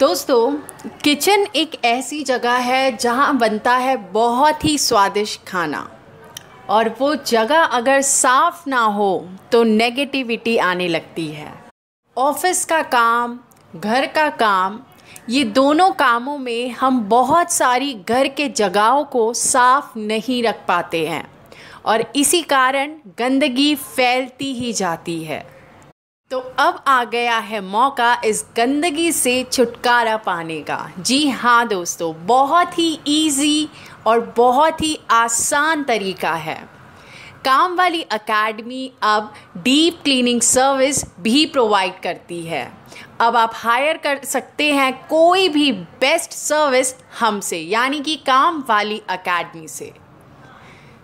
दोस्तों किचन एक ऐसी जगह है जहाँ बनता है बहुत ही स्वादिष्ट खाना और वो जगह अगर साफ ना हो तो नेगेटिविटी आने लगती है ऑफिस का काम घर का काम ये दोनों कामों में हम बहुत सारी घर के जगहों को साफ नहीं रख पाते हैं और इसी कारण गंदगी फैलती ही जाती है तो अब आ गया है मौका इस गंदगी से छुटकारा पाने का जी हाँ दोस्तों बहुत ही इजी और बहुत ही आसान तरीका है काम वाली अकेडमी अब डीप क्लीनिंग सर्विस भी प्रोवाइड करती है अब आप हायर कर सकते हैं कोई भी बेस्ट सर्विस हमसे यानी कि काम वाली अकेडमी से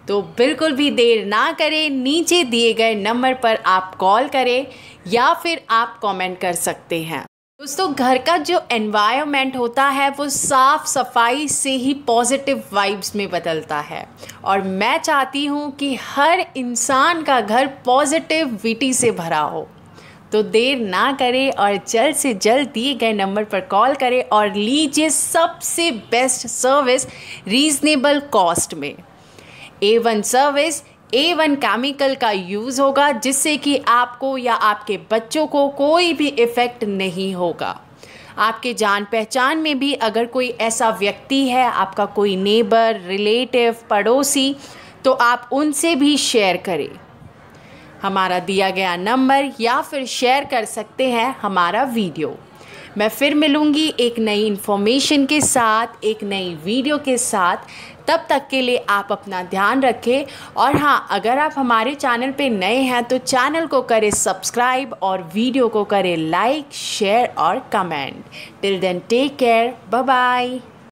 तो बिल्कुल भी देर ना करें नीचे दिए गए नंबर पर आप कॉल करें या फिर आप कमेंट कर सकते हैं दोस्तों घर का जो एनवायरनमेंट होता है वो साफ़ सफाई से ही पॉजिटिव वाइब्स में बदलता है और मैं चाहती हूँ कि हर इंसान का घर पॉजिटिविटी से भरा हो तो देर ना करें और जल्द से जल्द दिए गए नंबर पर कॉल करें और लीजिए सबसे बेस्ट सर्विस रीज़नेबल कॉस्ट में A one service A one chemical का यूज़ होगा जिससे कि आपको या आपके बच्चों को कोई भी इफ़ेक्ट नहीं होगा आपके जान पहचान में भी अगर कोई ऐसा व्यक्ति है आपका कोई नेबर रिलेटिव पड़ोसी तो आप उनसे भी शेयर करें हमारा दिया गया नंबर या फिर शेयर कर सकते हैं हमारा वीडियो मैं फिर मिलूँगी एक नई इन्फॉर्मेशन के साथ एक नई वीडियो के साथ तब तक के लिए आप अपना ध्यान रखें और हाँ अगर आप हमारे चैनल पे नए हैं तो चैनल को करें सब्सक्राइब और वीडियो को करें लाइक शेयर और comment till then take care bye bye